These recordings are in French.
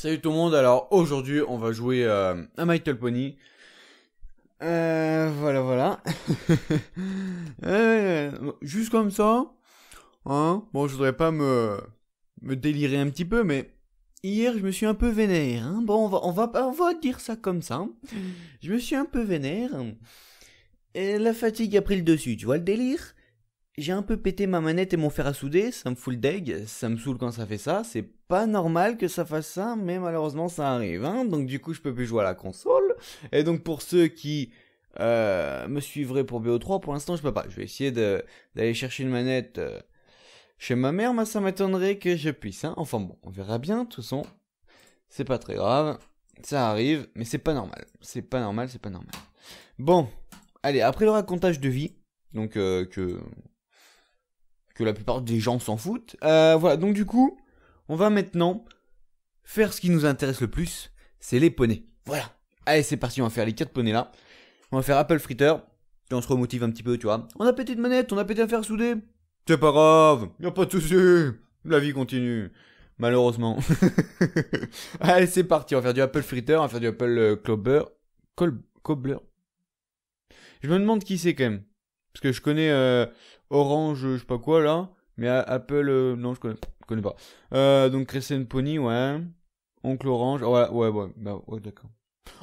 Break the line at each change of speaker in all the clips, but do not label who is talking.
Salut tout le monde, alors aujourd'hui on va jouer euh, à My Little Pony. Euh, voilà, voilà. Euh, juste comme ça. Hein bon, je voudrais pas me, me délirer un petit peu, mais hier je me suis un peu vénère. Hein. bon, on va, on, va, on va dire ça comme ça. Je me suis un peu vénère. Et la fatigue a pris le dessus, tu vois le délire j'ai un peu pété ma manette et mon fer à souder, ça me fout le deg, ça me saoule quand ça fait ça, c'est pas normal que ça fasse ça, mais malheureusement ça arrive, hein, donc du coup je peux plus jouer à la console, et donc pour ceux qui euh, me suivraient pour BO3, pour l'instant je peux pas, je vais essayer d'aller chercher une manette euh, chez ma mère, mais ça m'étonnerait que je puisse, hein, enfin bon, on verra bien, de toute façon, c'est pas très grave, ça arrive, mais c'est pas normal, c'est pas normal, c'est pas normal. Bon, allez, après le racontage de vie, donc euh, que la plupart des gens s'en foutent. Euh, voilà, donc du coup, on va maintenant faire ce qui nous intéresse le plus, c'est les poneys. Voilà. Allez, c'est parti, on va faire les quatre poneys là. On va faire Apple Fritter. Et on se remotive un petit peu, tu vois. On a pété de manette, on a pété à faire souder. C'est pas grave, y a pas de souci. La vie continue. Malheureusement. Allez, c'est parti, on va faire du Apple Fritter, on va faire du Apple euh, Clobber. Col... Cobbler. Je me demande qui c'est quand même. Parce que je connais euh, Orange, je sais pas quoi là. Mais Apple, euh, non, je connais, pas. Euh, donc Crescent Pony, ouais. Oncle Orange, ouais, ouais, ouais, bah, ouais, d'accord.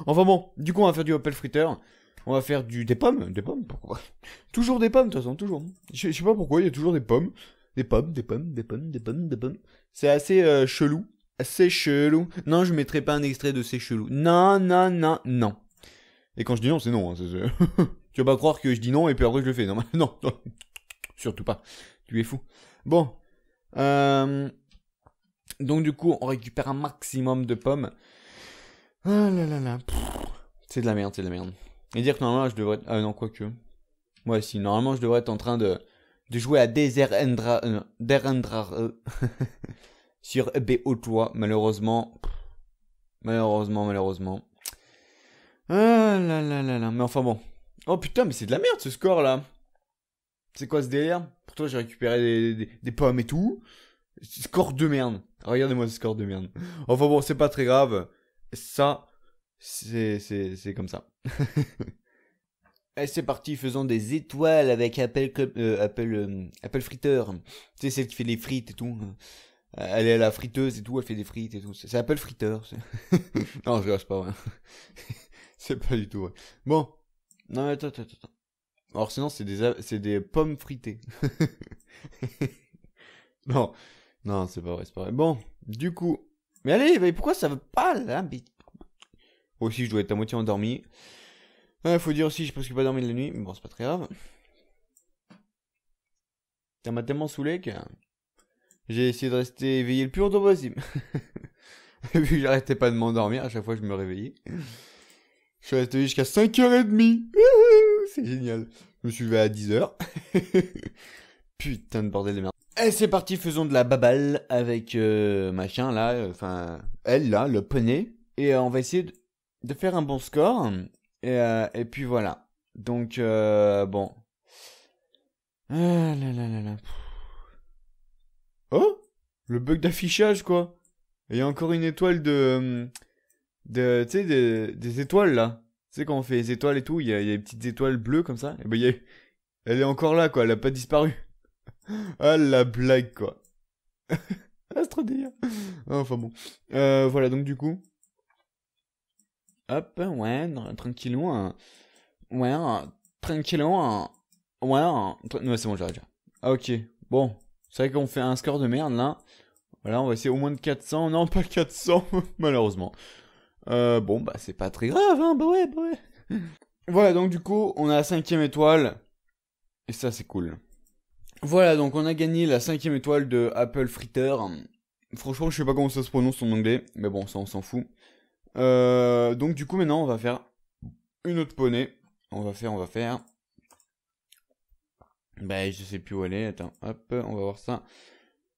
Enfin bon, du coup, on va faire du Apple Fritter, On va faire du, des pommes, des pommes, pourquoi Toujours des pommes, de toute façon, toujours. Je, sais pas pourquoi, il y a toujours des pommes. Des pommes, des pommes, des pommes, des pommes, des pommes. C'est assez euh, chelou. Assez chelou. Non, je mettrai pas un extrait de C'est chelou. Non, non, non, non. Et quand je dis non, c'est non. Hein, tu vas pas croire que je dis non et puis après je le fais. Non, non, non surtout pas. Tu es fou. Bon. Euh, donc du coup, on récupère un maximum de pommes. Ah là là là. C'est de la merde, c'est de la merde. Et dire que normalement, je devrais... Ah non, que, moi si, normalement, je devrais être en train de, de jouer à Deserendra... Euh, euh sur BO3, malheureusement. Malheureusement, malheureusement. Ah là là là Mais enfin bon. Oh putain, mais c'est de la merde ce score là. C'est quoi ce délire Pour toi, j'ai récupéré des, des, pommes et tout. Score de merde. Regardez-moi ce score de merde. Enfin bon, c'est pas très grave. Ça, c'est, c'est, c'est comme ça. Et c'est parti, faisons des étoiles avec Apple, euh, euh, Fritter. Apple, Apple Tu sais, celle qui fait les frites et tout. Elle est à la friteuse et tout, elle fait des frites et tout. C'est, Apple Fritter. non, je gâche pas, c'est pas du tout, Bon. Non, attends, attends, attends. Alors, sinon c'est des des pommes fritées. non, non c'est pas vrai, c'est pas vrai. Bon, du coup, mais allez, pourquoi ça veut pas là Aussi je dois être à moitié endormi. Il ah, faut dire aussi je pense que pas dormir de la nuit, mais bon c'est pas très grave. Ça m'a tellement saoulé que j'ai essayé de rester éveillé le plus longtemps possible. Vu que j'arrêtais pas de m'endormir, à chaque fois je me réveillais. Je suis resté jusqu'à 5h30 c'est génial. Je me suis levé à 10h. Putain de bordel de merde. Et c'est parti, faisons de la baballe avec euh, machin là, euh, enfin, elle là, le poney. Et euh, on va essayer de, faire un bon score. Et, puis voilà. Donc, bon. Ah, là là là là. Oh Le bug d'affichage quoi. Il y a encore une étoile de. de tu sais, des étoiles là quand on fait les étoiles et tout, il y a, des petites étoiles bleues comme ça. Et ben, y a, elle est encore là, quoi. Elle a pas disparu. ah, la blague, quoi. Ah, délire. Ah, enfin bon. Euh, voilà, donc du coup. Hop, ouais, tranquillement hein. Ouais, hein, tranquillement hein. Ouais, Non c'est bon, j'arrive déjà. Ah, ok. Bon. C'est vrai qu'on fait un score de merde, là. Voilà, on va essayer au moins de 400. Non, pas 400, malheureusement. Euh, bon, bah c'est pas très grave, hein, bah ouais, bah ouais. voilà, donc du coup, on a la cinquième étoile. Et ça, c'est cool. Voilà, donc on a gagné la cinquième étoile de Apple Fritter. Franchement, je sais pas comment ça se prononce en anglais, mais bon, ça, on s'en fout. Euh, donc du coup, maintenant, on va faire une autre poney. On va faire, on va faire. Bah, je sais plus où aller. Attends, hop, on va voir ça.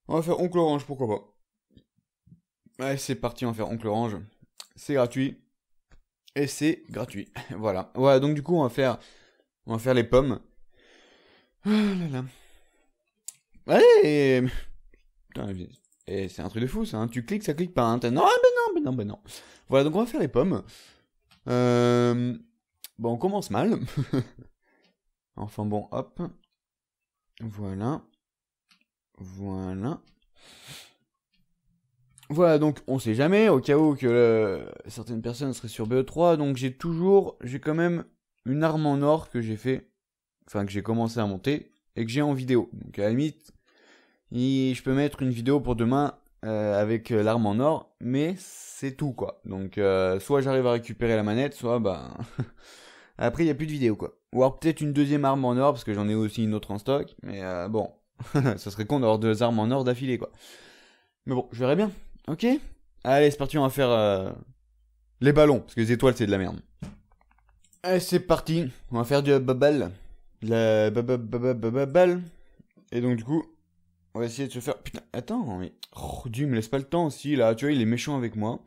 On va faire oncle orange, pourquoi pas. Ouais, c'est parti, on va faire oncle orange c'est gratuit. Et c'est gratuit. voilà. voilà donc du coup, on va faire, on va faire les pommes. Oh là là. Ouais, et... Eh, c'est un truc de fou, ça. Hein. Tu cliques, ça clique pas. un hein. Non, mais ah, ben non, mais ben non, mais ben non. Voilà, donc on va faire les pommes. Euh, bon, on commence mal. enfin bon, hop. Voilà. Voilà. Voilà, donc on sait jamais, au cas où que euh, certaines personnes seraient sur BE3, donc j'ai toujours, j'ai quand même une arme en or que j'ai fait, enfin que j'ai commencé à monter, et que j'ai en vidéo. Donc à la limite, je peux mettre une vidéo pour demain euh, avec euh, l'arme en or, mais c'est tout quoi. Donc soit j'arrive à récupérer la manette, soit bah... Après, il n'y a plus de vidéo quoi. Ou alors peut-être une deuxième arme en or, parce que j'en ai aussi une autre en stock, mais bon, ça serait con d'avoir deux armes en or d'affilée quoi. Mais bon, je verrai bien. Ok. Allez, c'est parti, on va faire euh, les ballons, parce que les étoiles, c'est de la merde. Allez, c'est parti, on va faire du babal. La babal. Et donc, du coup, on va essayer de se faire... Putain, attends, mais... Oh, Dieu, me laisse pas le temps aussi, là. Tu vois, il est méchant avec moi.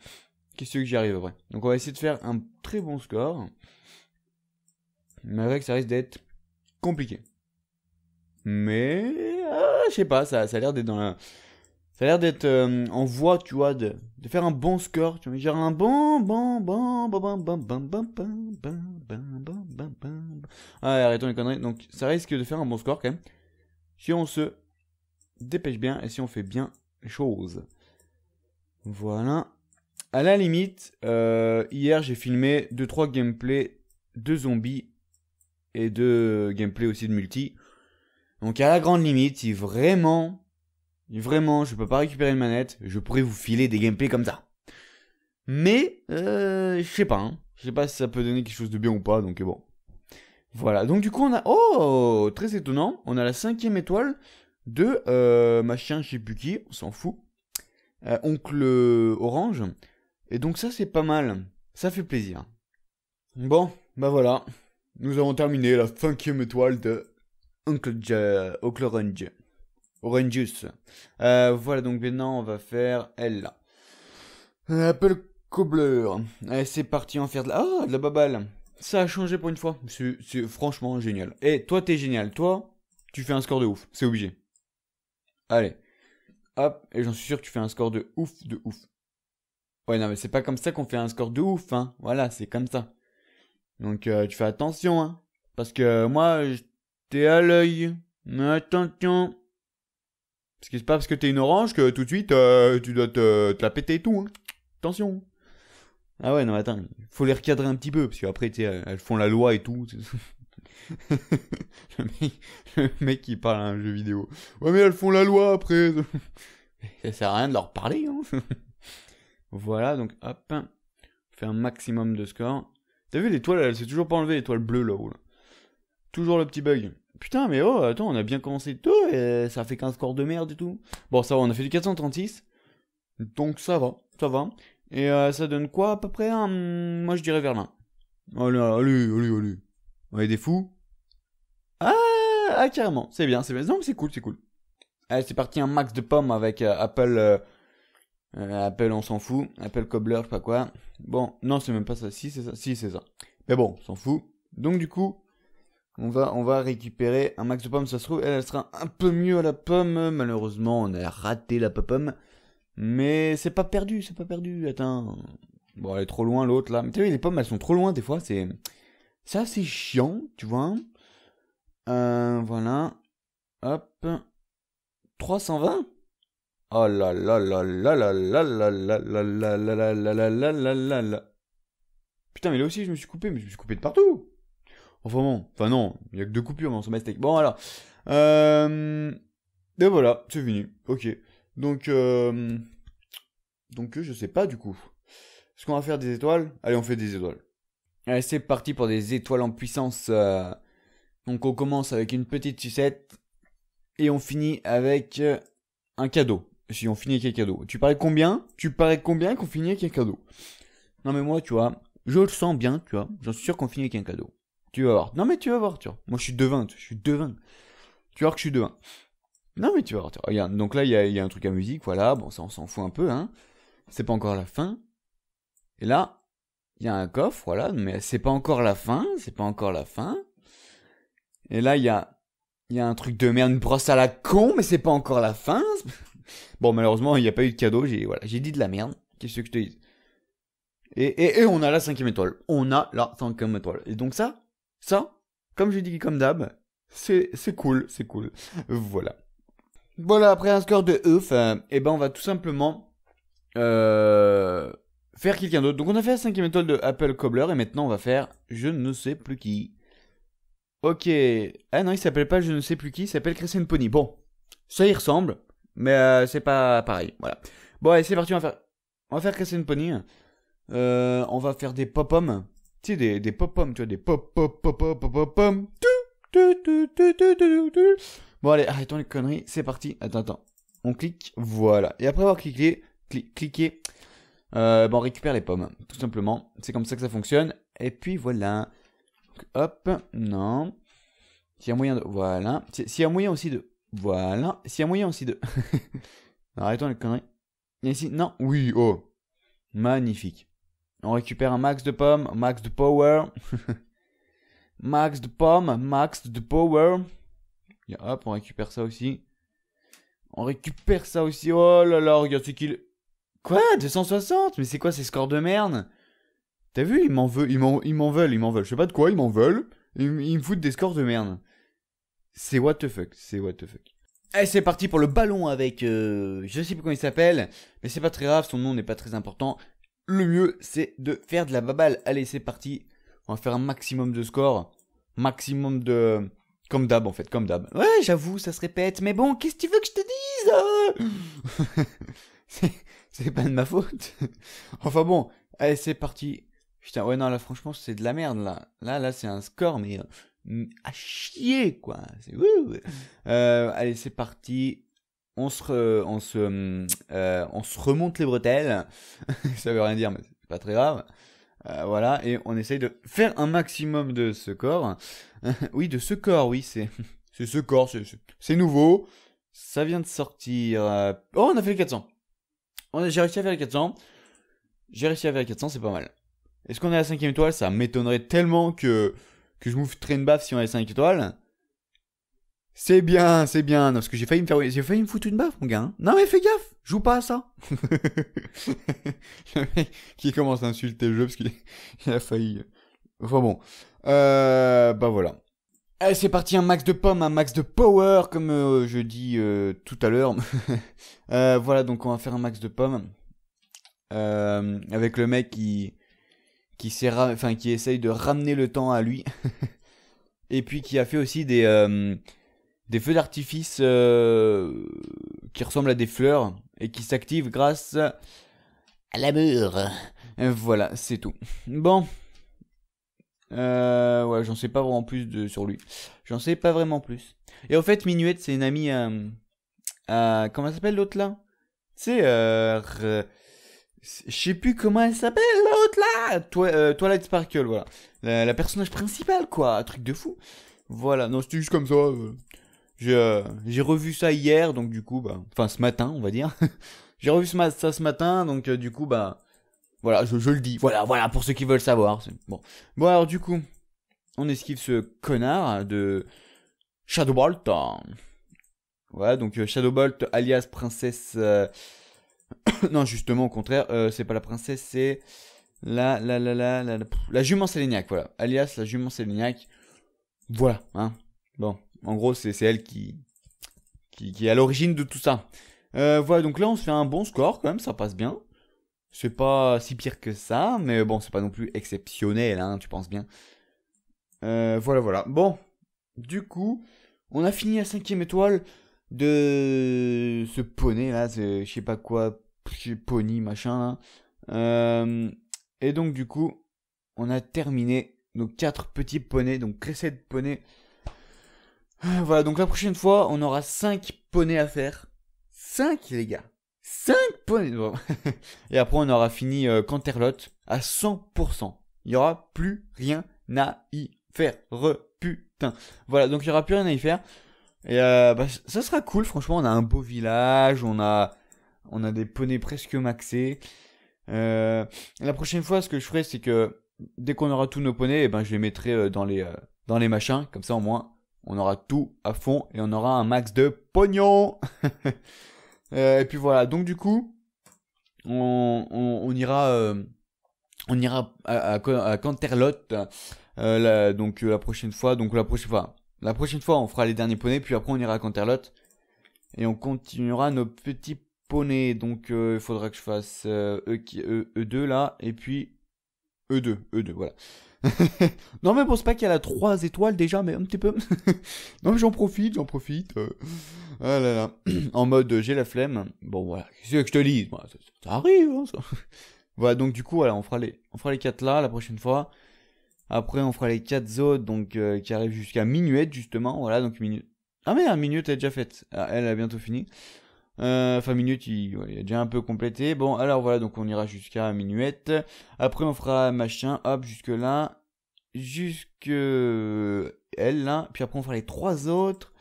Qu'est-ce que j'y arrive après Donc, on va essayer de faire un très bon score. Mais avec, ça risque d'être compliqué. Mais... Ah, je sais pas, ça, ça a l'air d'être dans la ça a l'air d'être en voie, tu vois, de, faire un bon score. Tu vois, genre un bon, bon, bon, bon, bon, bon, bon, bon, bon, bon, Ah, arrêtons les conneries. Donc, ça risque de faire un bon score quand même. Si on se dépêche bien et si on fait bien les choses. Voilà. À la limite, hier j'ai filmé 2-3 gameplays de zombies et de gameplay aussi de multi. Donc à la grande limite, si vraiment Vraiment, je peux pas récupérer une manette. Je pourrais vous filer des gameplays comme ça. Mais, euh, je sais pas. Hein. Je sais pas si ça peut donner quelque chose de bien ou pas, donc euh, bon. Voilà, donc du coup on a... Oh Très étonnant, on a la cinquième étoile de euh, machin, je sais plus qui, on s'en fout. Euh, oncle Orange. Et donc ça c'est pas mal, ça fait plaisir. Bon, bah voilà, nous avons terminé la cinquième étoile de Oncle Orange. Orange Juice. Euh, voilà, donc maintenant on va faire elle euh, là. Apple Cobbler. Allez, c'est parti, en faire de la... Ah, de la babale. Ça a changé pour une fois. C'est franchement génial. Et eh, toi, t'es génial. Toi, tu fais un score de ouf. C'est obligé. Allez. Hop, et j'en suis sûr que tu fais un score de ouf, de ouf. Ouais, non, mais c'est pas comme ça qu'on fait un score de ouf, hein. Voilà, c'est comme ça. Donc, euh, tu fais attention, hein. Parce que moi, t'es à l'œil. Attention. Parce que c'est pas parce que t'es une orange que tout de suite euh, tu dois te, la péter et tout. Hein. Attention. Ah ouais, non, attends, faut les recadrer un petit peu, parce qu'après, tu elles font la loi et tout. le, mec, qui parle à un jeu vidéo. Ouais, mais elles font la loi après. Ça sert à rien de leur parler. Hein. voilà, donc hop. Fais un maximum de score. T'as vu, l'étoile, elle s'est toujours pas enlevée, l'étoile bleue là-haut. Là. Toujours le petit bug. Putain, mais oh, attends, on a bien commencé tout, et ça fait 15 score de merde et tout. Bon, ça va, on a fait du 436. Donc ça va, ça va. Et euh, ça donne quoi à peu près Moi je dirais Verlin. Allez, allez, allez, allez. On est des fous Ah, ah carrément, c'est bien, c'est bien. Donc, c'est cool, c'est cool. Allez, eh, c'est parti, un max de pommes avec euh, Apple. Euh, Apple, on s'en fout. Apple Cobbler, je sais pas quoi. Bon, non, c'est même pas ça. Si, c'est ça. Si, c'est ça. Mais bon, on s'en fout. Donc du coup, on va, on va récupérer un max de pommes, ça se trouve, elle, sera un peu mieux à la pomme, malheureusement, on a raté la pomme, mais c'est pas perdu, c'est pas perdu, attends, bon, elle est trop loin l'autre là, mais tu vois les pommes, elles sont trop loin des fois, c'est, Ça c'est chiant, tu vois, euh, voilà, hop, 320 Oh là là là là là là là là là là là là là là là là là Putain mais là aussi je me suis coupé, mais je me suis coupé de partout Enfin non, il y a que deux coupures, mais on se Bon alors. Euh... Et ben voilà, c'est fini. Ok. Donc euh... donc je sais pas du coup. Est-ce qu'on va faire des étoiles Allez, on fait des étoiles. Allez, c'est parti pour des étoiles en puissance. Euh. Donc on commence avec une petite sucette et on finit avec euh, un cadeau. Si on finit avec un cadeau. Tu parais combien Tu parais combien qu'on finit avec un cadeau Non mais moi, tu vois, je le sens bien, tu vois. J'en suis sûr qu'on finit avec un cadeau. Tu vas voir. Non, mais tu vas voir, tu vois. Moi, je suis devin, je suis devin. Tu vas voir que je suis devin. Non, mais tu vas voir. Tu vois. Regarde, donc là, il y a, un truc à musique, voilà. Bon, ça, on s'en fout un peu, hein. C'est pas encore la fin. Et là, il y a un coffre, voilà. Mais c'est pas encore la fin, c'est pas encore la fin. Et là, il y a, y a un truc de merde, une brosse à la con, mais c'est pas encore la fin. Bon, malheureusement, il n'y a pas eu de cadeau. J'ai voilà, dit de la merde. Qu'est-ce que je te dis et, et, et, on a la cinquième étoile. On a la cinquième étoile. Et donc ça, ça, comme je dis comme d'hab, c'est cool, c'est cool. Voilà. Voilà, après un score de ouf, et eh ben on va tout simplement euh, faire quelqu'un d'autre. Donc on a fait la cinquième étoile de Apple Cobbler et maintenant on va faire je ne sais plus qui. Ok. Ah non, il s'appelle pas je ne sais plus qui, il s'appelle Crescent Pony. Bon, ça y ressemble, mais euh, c'est pas pareil. Voilà. Bon allez, c'est parti, on va faire. On faire Crescent Pony. Euh, on va faire des pop hommes tu sais, des, pop pommes tu vois, des pop pop pop pop pop Bon, allez, arrêtons les conneries, c'est parti. Attends, attends. On clique, voilà. Et après avoir cliqué, cliquer, cliqué, euh, bon, récupère les pommes, tout simplement. C'est comme ça que ça fonctionne. Et puis, voilà. hop, non. S'il y a moyen de... Voilà. S'il y a moyen aussi de... Voilà. S'il y a moyen aussi de... arrêtons les conneries. Et ici, non. Oui, oh. Magnifique. On récupère un max de pommes, max de power. max de pommes, max de power. hop, on récupère ça aussi. On récupère ça aussi. Oh là là, regarde ce qu'il... Quoi 260 Mais c'est quoi ces scores de merde T'as vu, ils m'en veulent, ils m'en veulent, ils m'en veulent. Je sais pas de quoi, ils m'en veulent. Ils, me foutent des scores de merde. C'est what the fuck, c'est what the fuck. Et c'est parti pour le ballon avec, euh, je sais plus comment il s'appelle, mais c'est pas très grave, son nom n'est pas très important le mieux c'est de faire de la baballe. Allez, c'est parti. On va faire un maximum de score. maximum de comme d'hab en fait, comme d'hab. Ouais, j'avoue, ça se répète, mais bon, qu'est-ce que tu veux que je te dise C'est pas de ma faute. enfin bon, allez, c'est parti. Putain, ouais, non, là, franchement, c'est de la merde, là. Là, là, c'est un score, mais euh, à chier, quoi. Euh, allez, c'est parti on se, on se, euh, euh, on se remonte les bretelles. ça veut rien dire, mais c'est pas très grave. Euh, voilà, et on essaye de faire un maximum de ce corps. oui, de ce corps, oui, c'est, c'est ce corps, c'est, nouveau. Ça vient de sortir. Euh, oh, on a fait les 400. On a, j'ai réussi à faire les 400. J'ai réussi à faire les 400, c'est pas mal. Est-ce qu'on est à la cinquième étoile Ça m'étonnerait tellement que, que je m'ouvre très une baffe si on est à 5 étoiles. C'est bien, c'est bien. Non, parce que j'ai failli me faire, j'ai failli me foutre une baffe, mon gars. Hein. Non, mais fais gaffe, joue pas à ça. qui commence à insulter le jeu parce qu'il a failli. Euh. Enfin bon. Euh, bah voilà. Allez, c'est parti, un max de pommes, un max de power, comme euh, je dis tout à l'heure. voilà, donc on va faire un max de pommes. avec le mec qui, qui, enfin, qui essaye de ramener le temps à lui. Et puis qui a fait aussi des des feux d'artifice euh, qui ressemblent à des fleurs et qui s'activent grâce à la l'amour. Voilà, c'est tout. Bon. Euh, ouais, j'en sais pas vraiment plus de, sur lui. J'en sais pas vraiment plus. Et en fait, Minuette, c'est une amie à. Euh, comment s'appelle l'autre là C'est. je sais plus comment elle s'appelle l'autre là Toi, Twilight Sparkle, voilà. La, personnage principale, quoi. Un truc de fou. Voilà, non, c'était juste comme ça j'ai revu ça hier, donc du coup, bah, enfin ce matin, on va dire. j'ai revu ça ce matin, donc euh, du coup, bah, voilà, je, le dis. Voilà, voilà, pour ceux qui veulent savoir. Bon. bon, alors du coup, on esquive ce connard de Shadowbolt. Voilà, donc euh, Shadowbolt alias princesse. Euh, non, justement, au contraire, c'est pas la princesse, c'est la la la la la la, jument séléniaque, voilà, alias la jument Séléniac. Voilà, hein. Bon, en gros, c'est elle qui, qui, est à l'origine de tout ça. Euh, voilà, donc là, on se fait un bon score quand même, ça passe bien. C'est pas si pire que ça, mais bon, c'est pas non plus exceptionnel, hein, tu penses bien. Euh, voilà, voilà. Bon, du coup, on a fini la cinquième étoile de ce poney là, je sais pas quoi, pony machin là. Euh, et donc du coup, on a terminé nos quatre petits poneys, donc Cresset poney voilà, donc la prochaine fois, on aura 5 poneys à faire. 5, les gars 5 poneys Et après, on aura fini euh, Canterlot à 100%. Il n'y aura plus rien à y faire. Putain Voilà, donc il n'y aura plus rien à y faire. Et euh, bah, ça sera cool, franchement, on a un beau village, on a, on a des poneys presque maxés. Euh, la prochaine fois, ce que je ferai, c'est que dès qu'on aura tous nos poneys, eh ben, je les mettrai euh, dans les, dans les machins, comme ça au moins, on aura tout à fond et on aura un max de pognon. Euh, et puis voilà, donc du coup, on, on, ira, euh, on ira à, Canterlot euh, la, donc la prochaine fois, donc la prochaine fois, la prochaine fois, on fera les derniers poneys, puis après on ira à Canterlot et on continuera nos petits poneys. Donc il faudra que je fasse e, 2 e, e là et puis E2, E2, voilà. non, mais pense pas qu'elle a 3 étoiles déjà, mais un petit peu. non, mais j'en profite, j'en profite. Ah en mode j'ai la flemme. Bon, voilà. Qu'est-ce que je te lise bah, ça, arrive. Hein, voilà, donc du coup, on fera les, on fera les 4 là la prochaine fois. Après, on fera les 4 autres donc, euh, qui arrivent jusqu'à minuette, justement. Voilà, donc minuit. Ah merde, minuette est déjà faite. Ah, elle a bientôt fini. Euh, enfin, minute, il, est a déjà un peu complété. Bon, alors voilà, donc on ira jusqu'à minuette. Après, on fera machin, hop, jusque-là. Jusque elle, hein. là. Puis après, on fera les trois autres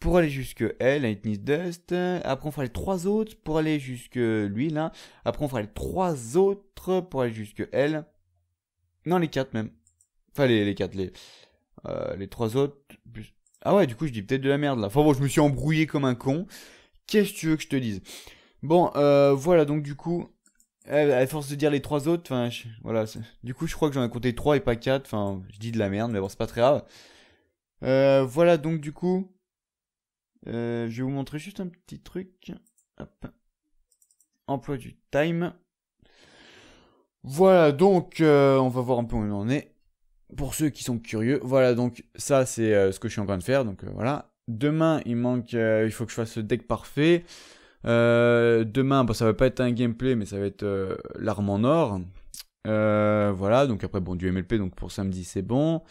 pour aller jusque elle, Dust. Après, on fera les trois autres pour aller jusque lui, hein. là. Après, on fera les trois autres pour aller jusque elle. Non, les quatre même. Enfin, les, quatre, les, euh, les trois autres. Ah ouais, du coup, je dis peut-être de la merde, là. Enfin bon, je me suis embrouillé comme un con. Qu'est-ce que tu veux que je te dise Bon, euh, voilà, donc du coup, euh, à force de dire les trois autres, enfin, voilà, du coup, je crois que j'en ai compté trois et pas quatre. Enfin, je dis de la merde, mais bon, c'est pas très grave. Euh, voilà, donc du coup, je vais vous montrer juste un petit truc. Hop. Emploi du time. Voilà, donc, on va voir un peu où on en est. Pour ceux qui sont curieux, voilà, donc, ça, c'est ce que je suis en train de faire, donc voilà. Demain, il manque, euh, il faut que je fasse le deck parfait. Euh, demain, bon, ça va pas être un gameplay, mais ça va être euh, l'arme en or. voilà, donc après, bon, du MLP, donc pour samedi, c'est bon.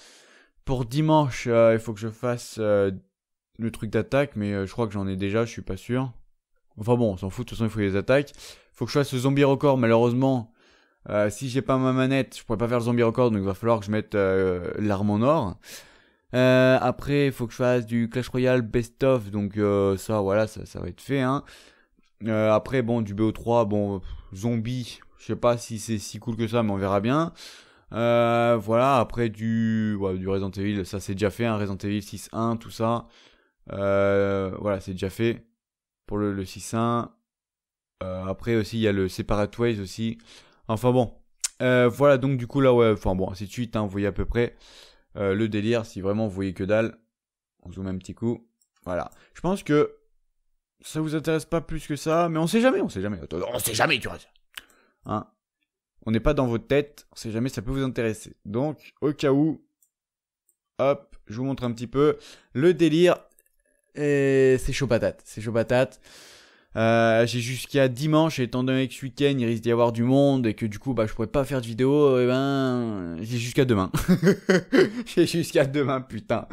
Pour dimanche, il faut que je fasse le truc d'attaque, mais je crois que j'en ai déjà, je suis pas sûr. Enfin bon, on s'en fout, de toute façon, il faut les attaques. Faut que je fasse le zombie record, malheureusement. si j'ai pas ma manette, je pourrais pas faire le zombie record, donc il va falloir que je mette l'arme en or. Euh, après, il faut que je fasse du Clash Royale Best of, donc euh, ça, voilà, ça, ça, va être fait. Hein. Euh, après, bon, du BO3, bon, zombie, je sais pas si c'est si cool que ça, mais on verra bien. voilà, après du, du Resident Evil, ça c'est déjà fait, un hein, Resident Evil 6.1, tout ça. voilà, c'est déjà fait pour le, 6.1. après aussi, il y a le Separate Ways aussi. Enfin bon, voilà donc du coup là, ouais, enfin bon, c'est de suite, hein, vous voyez à peu près. Euh, le délire, si vraiment vous voyez que dalle, on zoome un petit coup. Voilà. Je pense que ça vous intéresse pas plus que ça, mais on sait jamais, on sait jamais. On sait jamais, tu vois. Hein. on n'est pas dans votre tête, on sait jamais, ça peut vous intéresser. Donc, au cas où, hop, je vous montre un petit peu le délire. Et c'est chaud patate, c'est chaud patate. Euh, j'ai jusqu'à dimanche, et étant donné que ce week-end il risque d'y avoir du monde et que du coup bah je pourrais pas faire de vidéo, et euh, eh ben j'ai jusqu'à demain. j'ai jusqu'à demain, putain.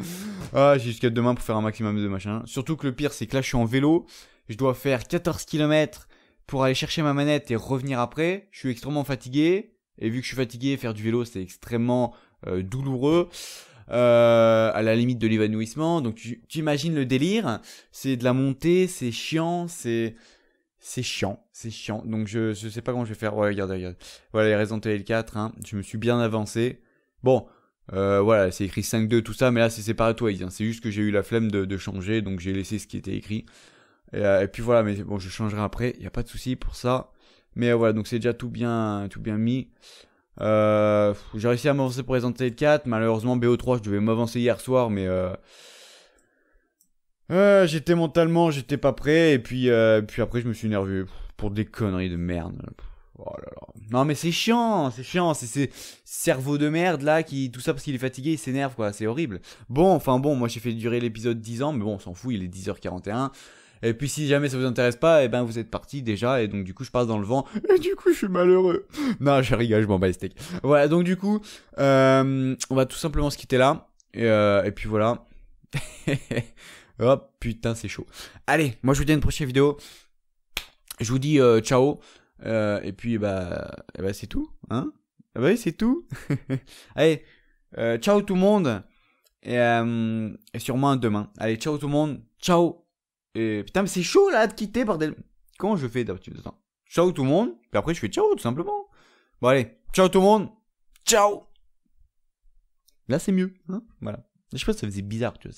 Ah, j'ai jusqu'à demain pour faire un maximum de machin. Surtout que le pire c'est que là je suis en vélo, je dois faire 14 km pour aller chercher ma manette et revenir après. Je suis extrêmement fatigué et vu que je suis fatigué, faire du vélo c'est extrêmement euh, douloureux. Euh, à la limite de l'évanouissement. Donc tu, imagines le délire, c'est de la montée, c'est chiant, c'est c'est chiant, c'est chiant. Donc je je sais pas comment je vais faire. Ouais, regarde, regarde. Voilà les raisons hein. TL4 Je me suis bien avancé. Bon, euh, voilà, c'est écrit 5-2 tout ça, mais là c'est séparatoise. Hein. C'est juste que j'ai eu la flemme de, changer, donc j'ai laissé ce qui était écrit. Et, euh, puis voilà, mais bon, je changerai après. Il y a pas de souci pour ça. Mais voilà, donc c'est déjà tout bien tout bien mis. Euh, j'ai réussi à m'avancer pour Resident Evil 4. Malheureusement, BO3, je devais m'avancer hier soir, mais euh, euh, j'étais mentalement, j'étais pas prêt. Et puis, euh, puis après, je me suis énervé pour des conneries de merde. Oh là là. Non, mais c'est chiant, c'est chiant. C'est ces cerveaux de merde là qui, tout ça parce qu'il est fatigué, il s'énerve quoi. C'est horrible. Bon, enfin bon, moi j'ai fait durer l'épisode 10 ans, mais bon, on s'en fout, il est 10h41. Et puis si jamais ça vous intéresse pas, et eh ben vous êtes parti déjà. Et donc du coup, je passe dans le vent. Et du coup, je suis malheureux. non, je rigole, je m'en bats les steaks. Voilà, donc du coup, euh, on va tout simplement se quitter là. Et, euh, puis voilà. oh putain, c'est chaud. Allez, moi je vous dis à une prochaine vidéo. Je vous dis euh, ciao. et puis bah, eh ben, c'est tout, hein ah bah oui, c'est tout. Allez, ciao tout le monde. Et, et sûrement demain. Allez, ciao tout le monde. Ciao. Et putain, mais c'est chaud là de quitter, des Comment je fais d'habitude Attends. Ciao tout le monde. Puis après, je fais ciao tout simplement. Bon, allez. Ciao tout le monde. Ciao. Là, c'est mieux. Hein voilà. Je sais pas, ça faisait bizarre, tu vois.